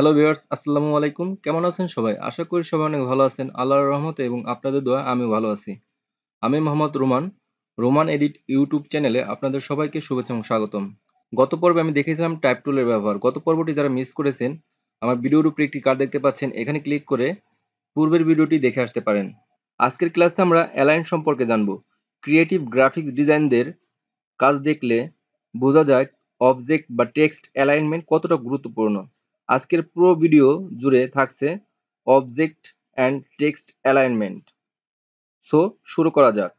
hello viewers আসসালামু আলাইকুম কেমন আছেন সবাই আশা করি সবাই অনেক ভালো আছেন আল্লাহর রহমতে এবং আপনাদের দোয়া আমি ভালো আছি আমি মোহাম্মদ রোমান রোমান এডিট ইউটিউব চ্যানেলে আপনাদের সবাইকে শুভেচ্ছা এবং স্বাগতম গত পর্বে আমি দেখেছিলাম টাইপ টুলের ব্যবহার গত পর্বটি যারা মিস করেছেন আমার ভিডিওর উপরে একটি কার্ড দেখতে পাচ্ছেন এখানে ক্লিক করে পূর্বের ভিডিওটি দেখে আসতে পারেন আজকের ক্লাসে আমরা অ্যালাইন সম্পর্কে জানব ক্রিয়েটিভ গ্রাফিক্স ডিজাইনদের কাজ দেখলে বোঝা যায় অবজেক্ট বা টেক্সট অ্যালাইনমেন্ট কতটা গুরুত্বপূর্ণ আজকের পুরো ভিডিও জুড়ে থাকছে object and text alignment so শুরু করা যাক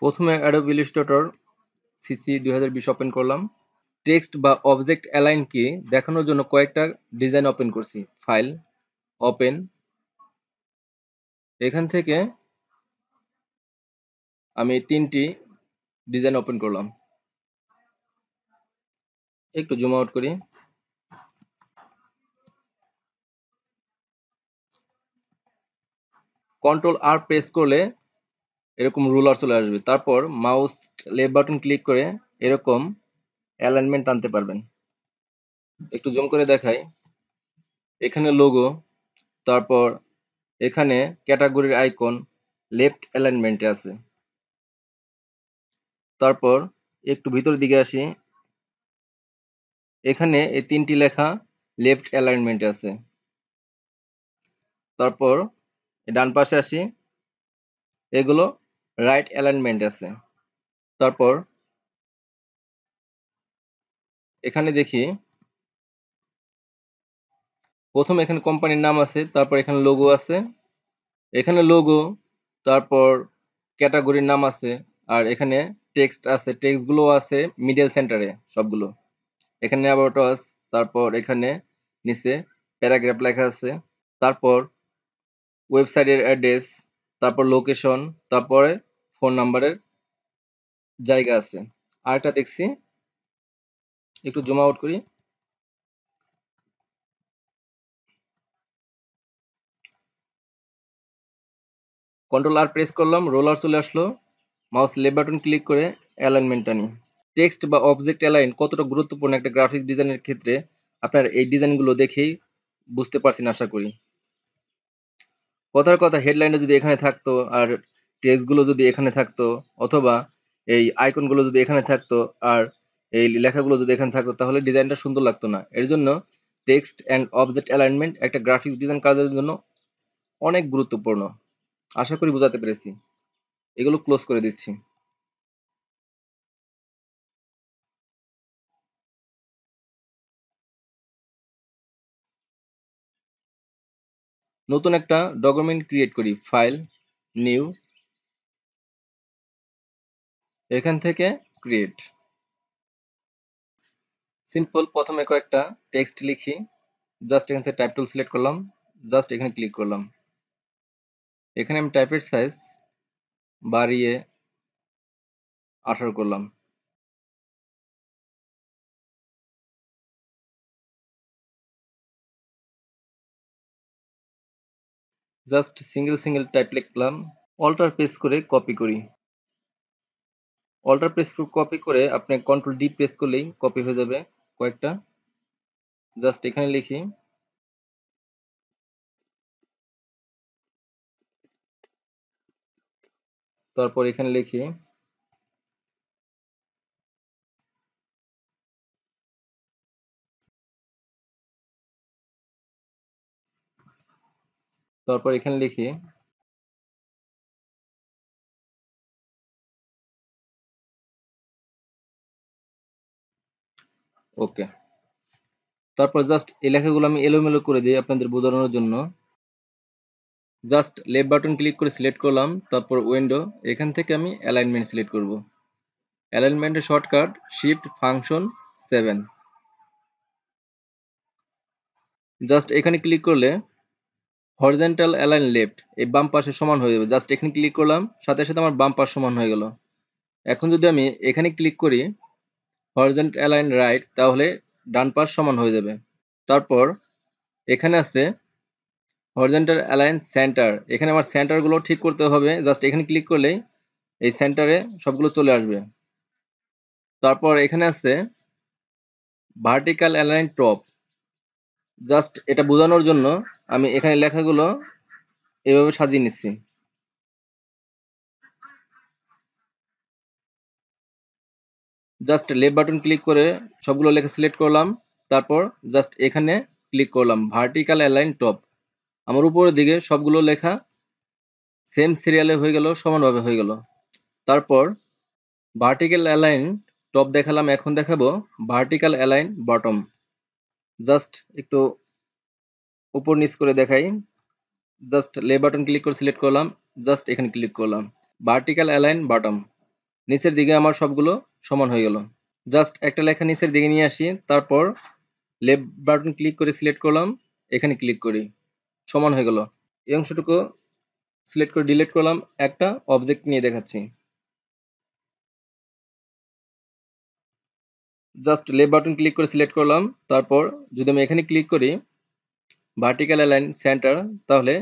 প্রথমে অ্যাডোব ইলিস্ট্রেটর সিসি দুই হাজার ওপেন করলাম টেক্সট বা অবজেক্ট অ্যালাইনকে দেখানোর জন্য কয়েকটা ডিজাইন ওপেন করছি ফাইল ওপেন এখান থেকে আমি তিনটি ডিজাইন ওপেন করলাম একটু জুম আউট করি কন্ট্রোল আর প্রেস করলে এরকম রুলার চলে আসবে তারপর মাউস লেফট বাটন ক্লিক করে এরকম অ্যালাইনমেন্ট আনতে পারবেন একটু জুম করে দেখাই এখানে লোগো তারপর এখানে ক্যাটাগরির আইকন লেফট অ্যালাইনমেন্টে আছে তারপর একটু ভিতর দিকে আসি এখানে এই তিনটি লেখা লেফট অ্যালাইনমেন্টে আছে তারপর ডান পাশে আসি এগুলো রাইট অ্যালাইনমেন্ট আছে তারপর এখানে দেখি প্রথম এখানে কোম্পানির নাম আছে তারপর এখানে লোগো আছে এখানে লোগো তারপর ক্যাটাগরির নাম আছে আর এখানে টেক্সট আছে টেক্সটগুলো আছে মিডিল সেন্টারে সবগুলো এখানে অ্যাবাউট আস তারপর এখানে নিচে প্যারাগ্রাফ লেখা আছে তারপর ওয়েবসাইটের অ্যাড্রেস তারপর লোকেশন তারপরে ফোন নাম্বারের জায়গা আছে আরেকটা দেখছি একটু জুম আউট করি কন্ট্রোল আর প্রেস করলাম রোলার চলে আসলো মাউস লেফট বাটন ক্লিক করে অ্যালাইনমেন্টটা নিই টেক্সট বা অবজেক্ট অ্যালাইন কতটা গুরুত্বপূর্ণ একটা গ্রাফিক্স ডিজাইনের ক্ষেত্রে আপনার এই ডিজাইনগুলো দেখেই বুঝতে পারছেন আশা করি কথার কথা হেডলাইনটা যদি এখানে থাকতো আর টেক্সটগুলো যদি এখানে থাকতো অথবা এই আইকনগুলো যদি এখানে থাকতো আর এই লেখাগুলো যদি এখানে থাকতো তাহলে ডিজাইনটা সুন্দর লাগতো না এর জন্য টেক্সট অ্যান্ড অবজেক্ট অ্যালাইনমেন্ট একটা গ্রাফিক্স ডিজাইন কাজের জন্য অনেক গুরুত্বপূর্ণ আশা করি বোঝাতে পেরেছি এগুলো ক্লোজ করে দিচ্ছি নতুন একটা ডকুমেন্ট ক্রিয়েট করি ফাইল নিউ এখান থেকে ক্রিয়েট সিম্পল প্রথমে কয়েকটা টেক্সট লিখি জাস্ট এখান থেকে টাইপ টুল সিলেক্ট করলাম জাস্ট এখানে ক্লিক করলাম এখানে আমি টাইপের সাইজ বাড়িয়ে আঠারো করলাম জাস্ট সিঙ্গেল সিঙ্গেল টাইপ লিখলাম অল্টার প্রেস করে কপি করি অল্টার প্রেস কপি করে আপনি কন্ট্রোল ডি প্রেস করলেই কপি হয়ে যাবে কয়েকটা জাস্ট এখানে লিখি তারপর এখানে লিখি তারপর এখানে লিখি ওকে তারপর জাস্ট এই লেখাগুলো আমি এলোমেলো করে দিই আপনাদের বোঝানোর জন্য জাস্ট লেফট বাটন ক্লিক করে সিলেক্ট করলাম তারপর উইন্ডো এখান থেকে আমি অ্যালাইনমেন্ট সিলেক্ট করব অ্যালাইনমেন্টের shortcut shift function seven just এখানে ক্লিক করলে হরিজেন্টাল অ্যালাইন লেফট এই বাম পাশে সমান হয়ে যাবে জাস্ট এখানে ক্লিক করলাম সাথে সাথে আমার বাম পাশ সমান হয়ে গেল এখন যদি আমি এখানে ক্লিক করি হরিজন্ট অ্যালাইন রাইট তাহলে ডান পাশ সমান হয়ে যাবে তারপর এখানে আছে হরিজেন্টাল অ্যালাইন সেন্টার এখানে আমার সেন্টারগুলো ঠিক করতে হবে জাস্ট এখানে ক্লিক করলেই এই সেন্টারে সবগুলো চলে আসবে তারপর এখানে আছে ভার্টিক্যাল অ্যালাইন টপ জাস্ট এটা বোঝানোর জন্য আমি এখানে লেখাগুলো এভাবে সাজিয়ে নিচ্ছি জাস্ট লেফ বাটন ক্লিক করে সবগুলো লেখা সিলেক্ট করলাম তারপর জাস্ট এখানে ক্লিক করলাম ভার্টিক্যাল অ্যালাইন টপ আমার উপরের দিকে সবগুলো লেখা সেম সিরিয়ালে হয়ে গেল সমানভাবে হয়ে গেল তারপর ভার্টিক্যাল অ্যালাইন টপ দেখালাম এখন দেখাবো ভার্টিক্যাল অ্যালাইন বটম জাস্ট একটু উপর নিচ করে দেখাই জাস্ট লে বাটন ক্লিক করে সিলেক্ট করলাম জাস্ট এখানে ক্লিক করলাম ভার্টিক্যাল অ্যালাইন বাটম নিচের দিকে আমার সবগুলো সমান হয়ে গেল জাস্ট একটা লেখা নিচের দিকে নিয়ে আসি তারপর লেফট বাটন ক্লিক করে সিলেক্ট করলাম এখানে ক্লিক করি সমান হয়ে গেল এই অংশটুকু সিলেক্ট করে ডিলিট করলাম একটা অবজেক্ট নিয়ে দেখাচ্ছি জাস্ট লেফট বাটন ক্লিক করে সিলেক্ট করলাম তারপর যদি আমি এখানে ক্লিক করি ভার্টিক্যাল অ্যালাইন সেন্টার তাহলে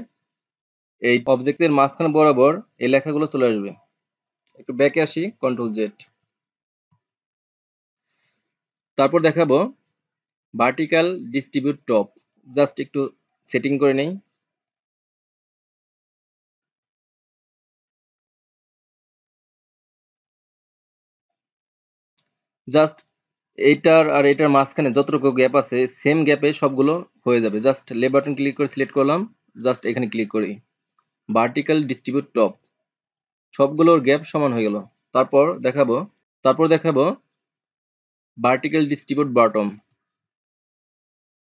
এই অবজেক্টের মাঝখানে বরাবর এই লেখাগুলো চলে আসবে একটু ব্যাকে আসি কন্ট্রোল জেড তারপর দেখাবো ভার্টিক্যাল ডিস্ট্রিবিউট টপ জাস্ট একটু সেটিং করে নেই জাস্ট এইটার আর এটার মাঝখানে যতটুকু গ্যাপ আছে সেম গ্যাপে সবগুলো হয়ে যাবে জাস্ট লে বাটন ক্লিক করে সিলেক্ট করলাম জাস্ট এখানে ক্লিক করি ভার্টিক্যাল ডিস্ট্রিবিউট টপ সবগুলোর গ্যাপ সমান হয়ে গেল তারপর দেখাবো তারপর দেখাবো ভার্টিক্যাল ডিস্ট্রিবিউট বটম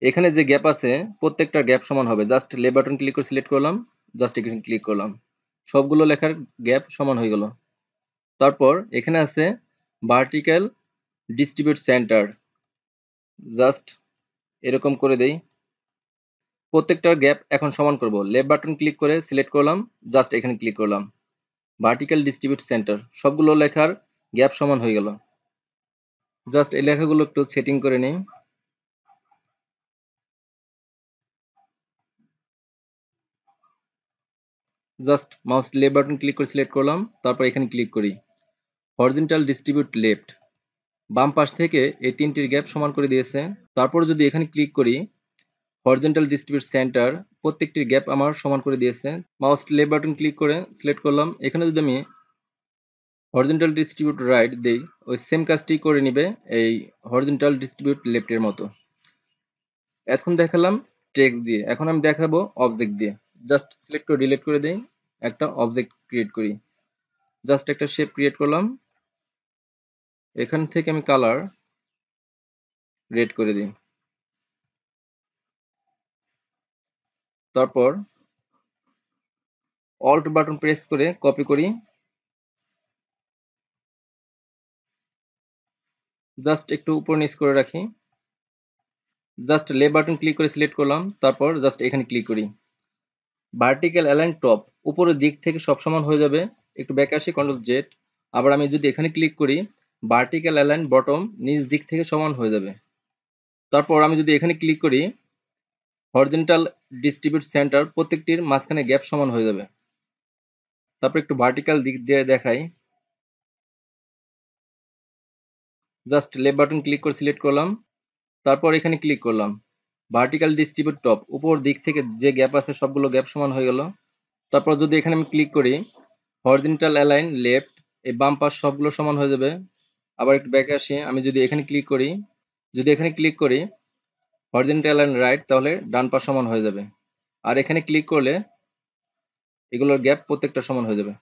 এখানে যে গ্যাপ আছে প্রত্যেকটা গ্যাপ সমান হবে জাস্ট লে বাটন ক্লিক করে সিলেক্ট করলাম জাস্ট এখানে ক্লিক করলাম সবগুলো লেখার গ্যাপ সমান হয়ে গেল তারপর এখানে আছে ভার্টিক্যাল ডিস্ট্রিবিউট সেন্টার জাস্ট এরকম করে দেই প্রত্যেকটার গ্যাপ এখন সমান করব লেফট বাটন ক্লিক করে সিলেক্ট করলাম জাস্ট এখানে ক্লিক করলাম ভার্টিক্যাল ডিস্ট্রিবিউট সেন্টার সবগুলো লেখার গ্যাপ সমান হয়ে গেল জাস্ট এই লেখাগুলো একটু সেটিং করে নিই just mouse left button click করে সিলেক্ট করলাম তারপর এখানে ক্লিক করি হরিজেন্টাল ডিস্ট্রিবিউট লেফট বাম পাশ থেকে এই তিনটির গ্যাপ সমান করে দিয়েছে তারপর যদি এখানে ক্লিক করি হরজেন্টাল ডিস্ট্রিবিউট সেন্টার প্রত্যেকটির গ্যাপ আমার সমান করে দিয়েছে মাউস লেফট বাটন ক্লিক করে সিলেক্ট করলাম এখানে যদি আমি হরজেন্টাল ডিস্ট্রিবিউট রাইট দেই ওই সেম কাজটি করে নিবে এই হরজেন্টাল ডিস্ট্রিবিউট লেফটের মতো এখন দেখালাম টেক্সট দিয়ে এখন আমি দেখাবো অবজেক্ট দিয়ে জাস্ট সিলেক্ট করে ডিলিট করে দেই একটা অবজেক্ট ক্রিয়েট করি জাস্ট একটা শেপ ক্রিয়েট করলাম এখান থেকে আমি কালার রেড করে দিই তারপর অল্ট বাটন প্রেস করে কপি করি জাস্ট একটু উপর নিচ করে রাখি জাস্ট লে বাটন ক্লিক করে সিলেক্ট করলাম তারপর জাস্ট এখানে ক্লিক করি ভার্টিক্যাল অ্যালাইন টপ উপরের দিক থেকে সব সমান হয়ে যাবে একটু ব্যাক আসি কন্ট্রোল জেড আবার আমি যদি এখানে ক্লিক করি ভার্টিক্যাল অ্যালাইন বটম নিচ দিক থেকে সমান হয়ে যাবে তারপর আমি যদি এখানে ক্লিক করি হরজেন্টাল ডিস্ট্রিবিউট সেন্টার প্রত্যেকটির মাঝখানে গ্যাপ সমান হয়ে যাবে তারপর একটু ভার্টিক্যাল দিক দিয়ে দেখাই জাস্ট লেফট বাটন ক্লিক করে সিলেক্ট করলাম তারপর এখানে ক্লিক করলাম ভার্টিক্যাল ডিস্ট্রিবিউট টপ উপর দিক থেকে যে গ্যাপ আছে সবগুলো গ্যাপ সমান হয়ে গেল তারপর যদি এখানে আমি ক্লিক করি হরজেন্টাল অ্যালাইন লেফট এই বাম পাশ সবগুলো সমান হয়ে যাবে আবার একটু ব্যাকে আসি আমি যদি এখানে ক্লিক করি যদি এখানে ক্লিক করি হরিজেন্টাল অ্যান্ড রাইট তাহলে ডান পা সমান হয়ে যাবে আর এখানে ক্লিক করলে এগুলোর গ্যাপ প্রত্যেকটা সমান হয়ে যাবে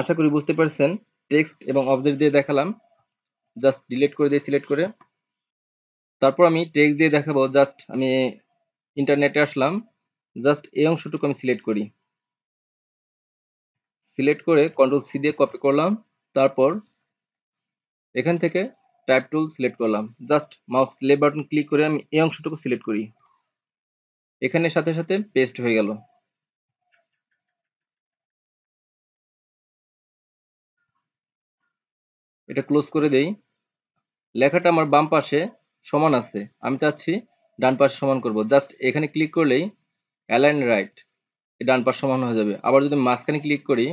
আশা করি বুঝতে পারছেন টেক্সট এবং অবজেক্ট দিয়ে দেখালাম জাস্ট ডিলিট করে দিয়ে সিলেক্ট করে তারপর আমি টেক্সট দিয়ে দেখাবো জাস্ট আমি ইন্টারনেটে আসলাম জাস্ট এই অংশটুকু আমি সিলেক্ট করি সিলেক্ট করে কন্ট্রোল সি দিয়ে কপি করলাম তারপর এখান থেকে টাইপ টুল সিলেক্ট করলাম just mouse left button click করে আমি এই অংশটুকু সিলেক্ট করি এখানে সাথে সাথে পেস্ট হয়ে গেল এটা ক্লোজ করে দেই লেখাটা আমার বাম পাশে সমান আছে আমি চাচ্ছি ডান পাশে সমান করব জাস্ট এখানে ক্লিক করলেই অ্যালাইন রাইট ডান পাশ সমান হয়ে যাবে আবার যদি মাঝখানে ক্লিক করি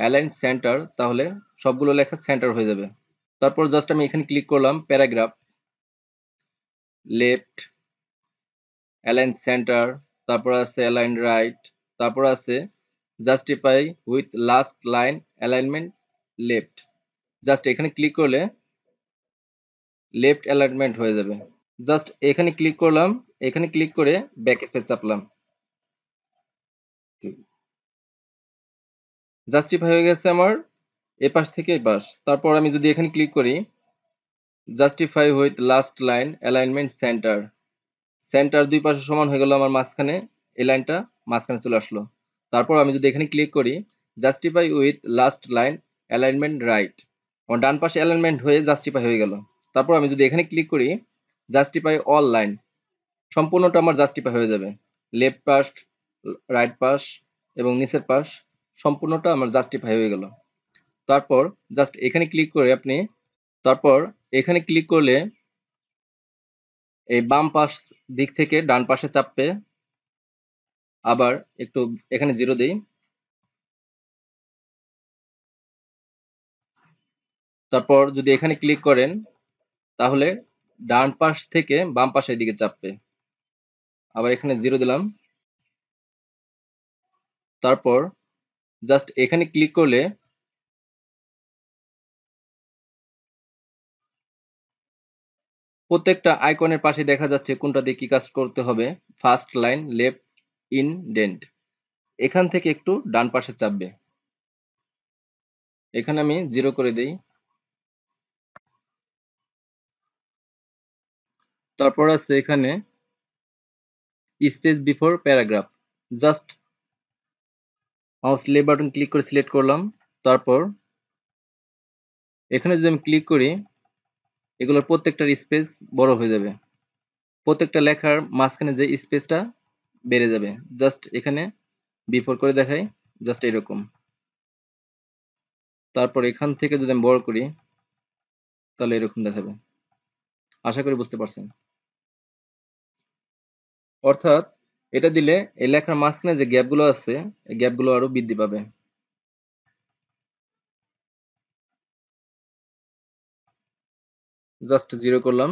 অ্যালাইন সেন্টার তাহলে সবগুলো লেখা সেন্টার হয়ে যাবে তারপর জাস্ট আমি এখানে ক্লিক করলাম প্যারাগ্রাফ লেফট অ্যালাইন সেন্টার তারপর আছে অ্যালাইন রাইট তারপর আছে justify with last line alignment left just এখানে ক্লিক করলে লেফট অ্যালাইনমেন্ট হয়ে যাবে জাস্ট এখানে ক্লিক করলাম এখানে ক্লিক করে ব্যাক স্পেস চাপলাম জাস্টিফাই হয়ে গেছে আমার এ পাশ থেকে পাশ তারপর আমি যদি এখানে ক্লিক করি justify with last line alignment centre centre দুই পাশে সমান হয়ে গেল আমার মাঝখানে এই লাইনটা মাঝখানে চলে আসলো তারপর আমি যদি এখানে ক্লিক করি justify with last line alignment right আমার ডান পাশে অ্যালাইনমেন্ট হয়ে জাস্টিফাই হয়ে গেল তারপর আমি যদি এখানে ক্লিক করি জাস্টিফাই অল লাইন সম্পূর্ণটা আমার জাস্টিফাই হয়ে যাবে লেফট পাশ রাইট পাশ এবং নিচের পাশ সম্পূর্ণটা আমার জাস্টিফাই হয়ে গেল তারপর জাস্ট এখানে ক্লিক করে আপনি তারপর এখানে ক্লিক করলে এই বাম পাশ দিক থেকে ডান পাশে চাপবে আবার একটু এখানে জিরো দেই তারপর যদি এখানে ক্লিক করেন তাহলে ডান পাশ থেকে বাম পাশের দিকে চাপবে আবার এখানে জিরো দিলাম তারপর জাস্ট এখানে ক্লিক করলে প্রত্যেকটা আইকনের পাশে দেখা যাচ্ছে কোনটা দিয়ে কি কাজ করতে হবে first line left indent এখান থেকে একটু ডান পাশে চাপবে এখানে আমি জিরো করে দেই তারপর আছে এখানে space before paragraph just mouse লে বাটন ক্লিক করে সিলেক্ট করলাম তারপর এখানে যদি আমি ক্লিক করি এগুলোর প্রত্যেকটার স্পেস বড় হয়ে যাবে প্রত্যেকটা লেখার মাঝখানে যে স্পেসটা বেড়ে যাবে জাস্ট এখানে বিফোর করে দেখাই জাস্ট এরকম তারপর এখান থেকে যদি আমি বড় করি তাহলে এরকম দেখাবে আশা করি বুঝতে পারছেন অর্থাৎ এটা দিলে এই লেখার মাঝখানে যে গ্যাপগুলো আছে এই গ্যাপগুলো আরও বৃদ্ধি পাবে জাস্ট জিরো করলাম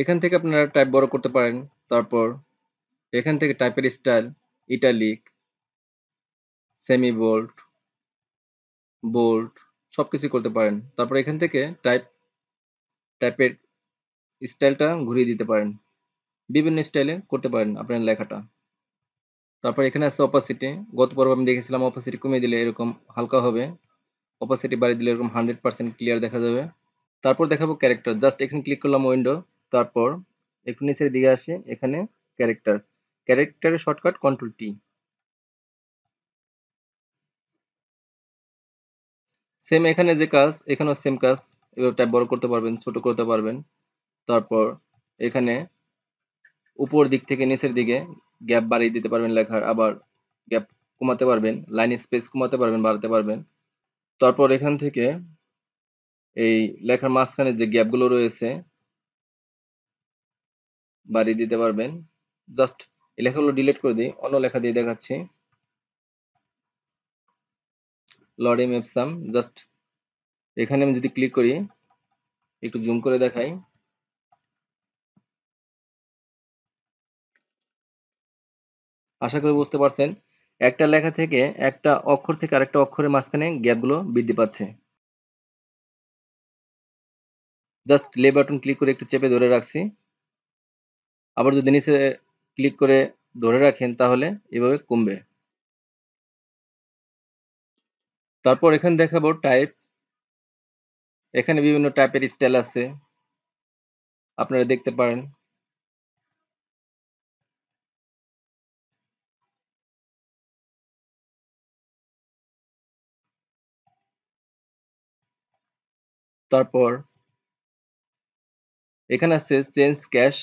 এখান থেকে আপনারা টাইপ বড় করতে পারেন তারপর এখান থেকে টাইপের style italic semi bold bold সব কিছু করতে পারেন তারপর এখান থেকে টাইপ টাইপের স্টাইলটা ঘুরিয়ে দিতে পারেন বিভিন্ন স্টাইলে করতে পারেন আপনার লেখাটা তারপর এখানে আছে অপাসিটি গত পর্ব আমি দেখেছিলাম অপাসিটি কমিয়ে দিলে এরকম হালকা হবে অপাসিটি বাড়িয়ে দিলে এরকম হান্ড্রেড পার্সেন্ট ক্লিয়ার দেখা যাবে তারপর দেখাবো ক্যারেক্টার জাস্ট এখানে ক্লিক করলাম উইন্ডো তারপর একটু নিচের দিকে আসে এখানে ক্যারেক্টার ক্যারেক্টারের শর্টকাট কন্ট্রোল টি সেম এখানে যে কাজ এখানেও সেম কাজ এভাবে টাইপ বড় করতে পারবেন ছোট করতে পারবেন তারপর এখানে উপর দিক থেকে নিচের দিকে গ্যাপ বাড়িয়ে দিতে পারবেন লেখার আবার গ্যাপ কমাতে পারবেন লাইন স্পেস কমাতে পারবেন বাড়াতে পারবেন তারপর এখান থেকে এই লেখার মাঝখানে যে গ্যাপগুলো রয়েছে বাড়িয়ে দিতে পারবেন জাস্ট এই লেখাগুলো ডিলিট করে দিই অন্য লেখা দিয়ে দেখাচ্ছি লরি মেপসাম জাস্ট এখানে আমি যদি ক্লিক করি একটু জুম করে দেখাই আশা করি বুঝতে পারছেন একটা লেখা থেকে একটা অক্ষর থেকে আরেকটা অক্ষরের মাঝখানে গ্যাপগুলো বৃদ্ধি পাচ্ছে জাস্ট লে বাটন ক্লিক করে একটু চেপে ধরে রাখছি আবার যদি নিচে ক্লিক করে ধরে রাখেন তাহলে এভাবে কমবে তারপর এখানে দেখাবো টাইপ এখানে বিভিন্ন টাইপের স্টাইল আছে আপনারা দেখতে পারেন তারপর এখানে আছে চেঞ্জ ক্যাশ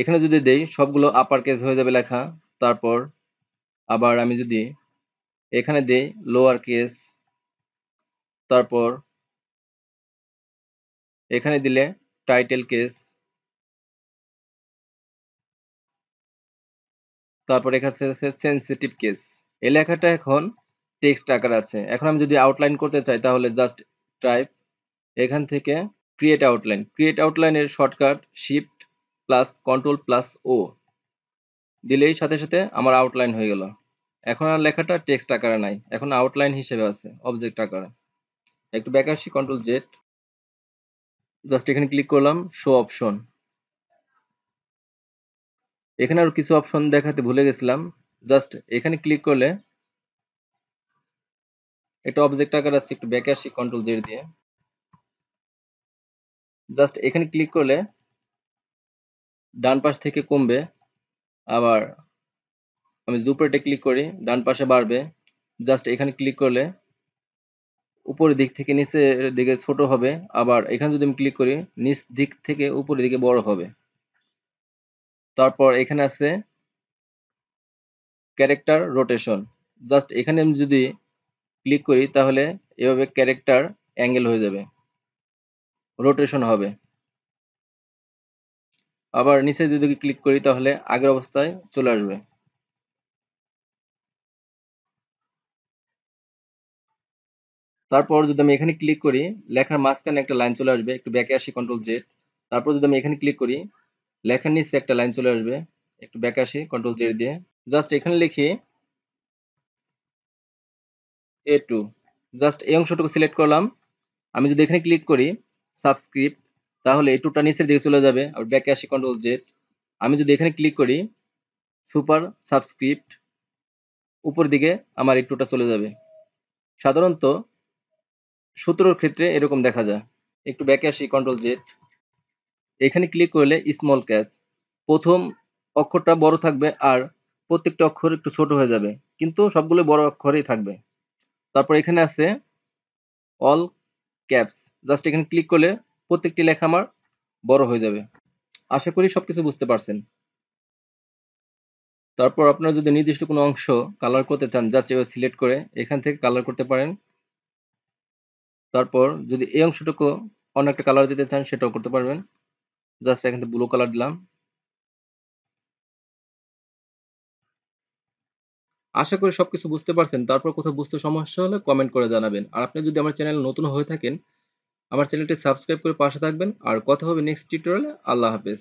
এখানে যদি দেই সবগুলো আপার কেস হয়ে যাবে লেখা তারপর আবার আমি যদি এখানে দেই লোয়ার কেস তারপর এখানে দিলে টাইটেল কেস তারপর এখানে আছে সেন্সিটিভ কেস এই লেখাটা এখন টেক্সট আকার আছে এখন আমি যদি আউটলাইন করতে চাই তাহলে জাস্ট টাইপ এখান থেকে ক্রিয়েট আউটলাইন ক্রিয়েট আউটলাইনের shortcut shift plus control plus O দিলেই সাথে সাথে আমার আউটলাইন হয়ে গেল এখন আর লেখাটা টেক্সট আকারে নাই এখন আউটলাইন হিসেবে আছে অবজেক্ট আকারে একটু ব্যাক আসি কন্ট্রোল জেড জাস্ট এখানে ক্লিক করলাম শো অপশন এখানে আর কিছু অপশন দেখাতে ভুলে গেছিলাম জাস্ট এখানে ক্লিক করলে এটা অবজেক্ট আকার আছে একটু ব্যাক আসি কন্ট্রোল জেড দিয়ে জাস্ট এখানে ক্লিক করলে ডান পাশ থেকে কমবে আবার আমি দুপুরেটে ক্লিক করি ডান পাশে বাড়বে জাস্ট এখানে ক্লিক করলে উপরের দিক থেকে নিচের দিকে ছোট হবে আবার এখানে যদি আমি ক্লিক করি নিচ দিক থেকে উপরের দিকে বড় হবে তারপর এখানে আছে ক্যারেক্টার রোটেশন জাস্ট এখানে আমি যদি ক্লিক করি তাহলে এভাবে ক্যারেক্টার অ্যাঙ্গেল হয়ে যাবে রোটেশন হবে আবার নিচে যদি ক্লিক করি তাহলে আগের অবস্থায় চলে আসবে তারপর যদি আমি এখানে ক্লিক করি লেখার মাঝখানে একটা লাইন চলে আসবে একটু ব্যাকে আসি কন্ট্রোল জেড তারপর যদি আমি এখানে ক্লিক করি লেখার নিচে একটা লাইন চলে আসবে একটু ব্যাকে আসি কন্ট্রোল জেড দিয়ে জাস্ট এখানে লিখি এ টু জাস্ট এই অংশটুকু সিলেক্ট করলাম আমি যদি এখানে ক্লিক করি সাবস্ক্রিপ্ট তাহলে এই টুটা নিচের দিকে চলে যাবে আর ব্যাকে আসি কন্ট্রোল জেড আমি যদি এখানে ক্লিক করি সুপার সাবস্ক্রিপ্ট উপর দিকে আমার এই টুটা চলে যাবে সাধারণত সূত্রর ক্ষেত্রে এরকম দেখা যায় একটু ব্যাকে আসি কন্ট্রোল জেড এখানে ক্লিক করলে স্মল ক্যাশ প্রথম অক্ষরটা বড় থাকবে আর প্রত্যেকটা অক্ষর একটু ছোট হয়ে যাবে কিন্তু সবগুলো বড় অক্ষরেই থাকবে তারপর এখানে আছে অল ক্যাপস জাস্ট এখানে ক্লিক করলে প্রত্যেকটি লেখা আমার বড় হয়ে যাবে আশা করি সব কিছু বুঝতে পারছেন তারপর আপনারা যদি নির্দিষ্ট কোনো অংশ কালার করতে চান জাস্ট এবার সিলেক্ট করে এখান থেকে কালার করতে পারেন তারপর যদি এই অংশটুকু অন্য একটা কালার দিতে চান সেটাও করতে পারবেন জাস্ট এখান থেকে ব্লু কালার দিলাম আশা করি সব কিছু বুঝতে পারছেন তারপর কোথাও বুঝতে সমস্যা হলে কমেন্ট করে জানাবেন আর আপনি যদি আমার চ্যানেল নতুন হয়ে থাকেন আমার চ্যানেলটি সাবস্ক্রাইব করে পাশে থাকবেন আর কথা হবে নেক্সট টিউটোরিয়ালে আল্লাহ হাফেজ